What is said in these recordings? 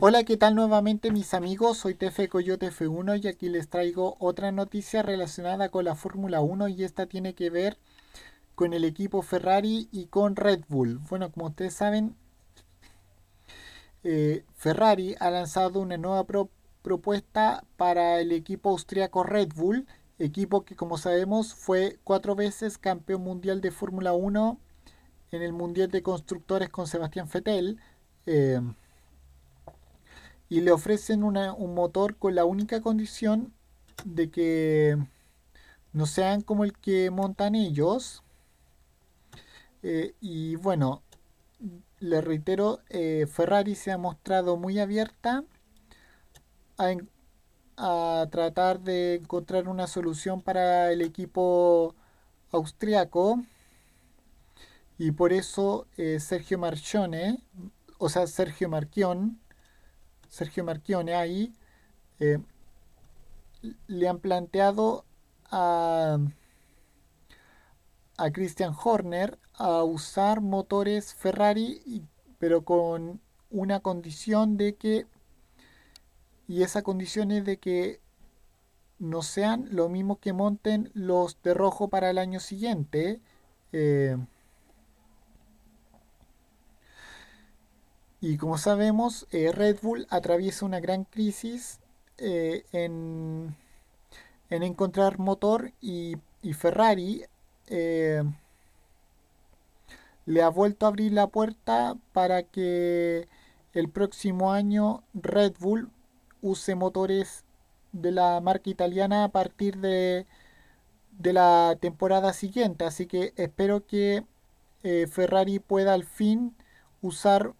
Hola, ¿qué tal nuevamente mis amigos? Soy Tefe Coyote F1 y aquí les traigo otra noticia relacionada con la Fórmula 1 y esta tiene que ver con el equipo Ferrari y con Red Bull. Bueno, como ustedes saben, eh, Ferrari ha lanzado una nueva propuesta para el equipo austriaco Red Bull, equipo que como sabemos fue cuatro veces campeón mundial de Fórmula 1 en el Mundial de Constructores con Sebastián Fettel. Eh, y le ofrecen un motor con la única condición de que no sean como el que montan ellos. Eh, y bueno, le reitero, eh, Ferrari se ha mostrado muy abierta a, tratar de encontrar una solución para el equipo austriaco. Y por eso eh, Sergio Marchone, o sea, Sergio Marchion, Sergio Marchione ahí, eh, le han planteado a, a Christian Horner a usar motores Ferrari, pero con una condición de que, y esa condición es de que no sean lo mismo que monten los de rojo para el año siguiente. Eh, Y como sabemos, eh, Red Bull atraviesa una gran crisis eh, en, encontrar motor y, Ferrari eh, le ha vuelto a abrir la puerta para que el próximo año Red Bull use motores de la marca italiana a partir de, de la temporada siguiente. Así que espero que Ferrari pueda al fin usar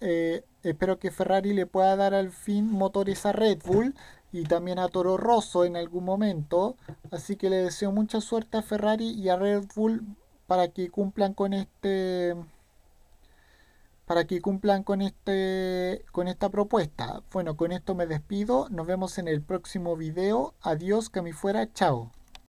eh, espero que Ferrari le pueda dar al fin motores a Red Bull y también a Toro Rosso en algún momento. Así que le deseo mucha suerte a Ferrari y a Red Bull para que cumplan con este para que cumplan con este con esta propuesta. Bueno, con esto me despido. Nos vemos en el próximo video. Adiós, que a fuera. Chao.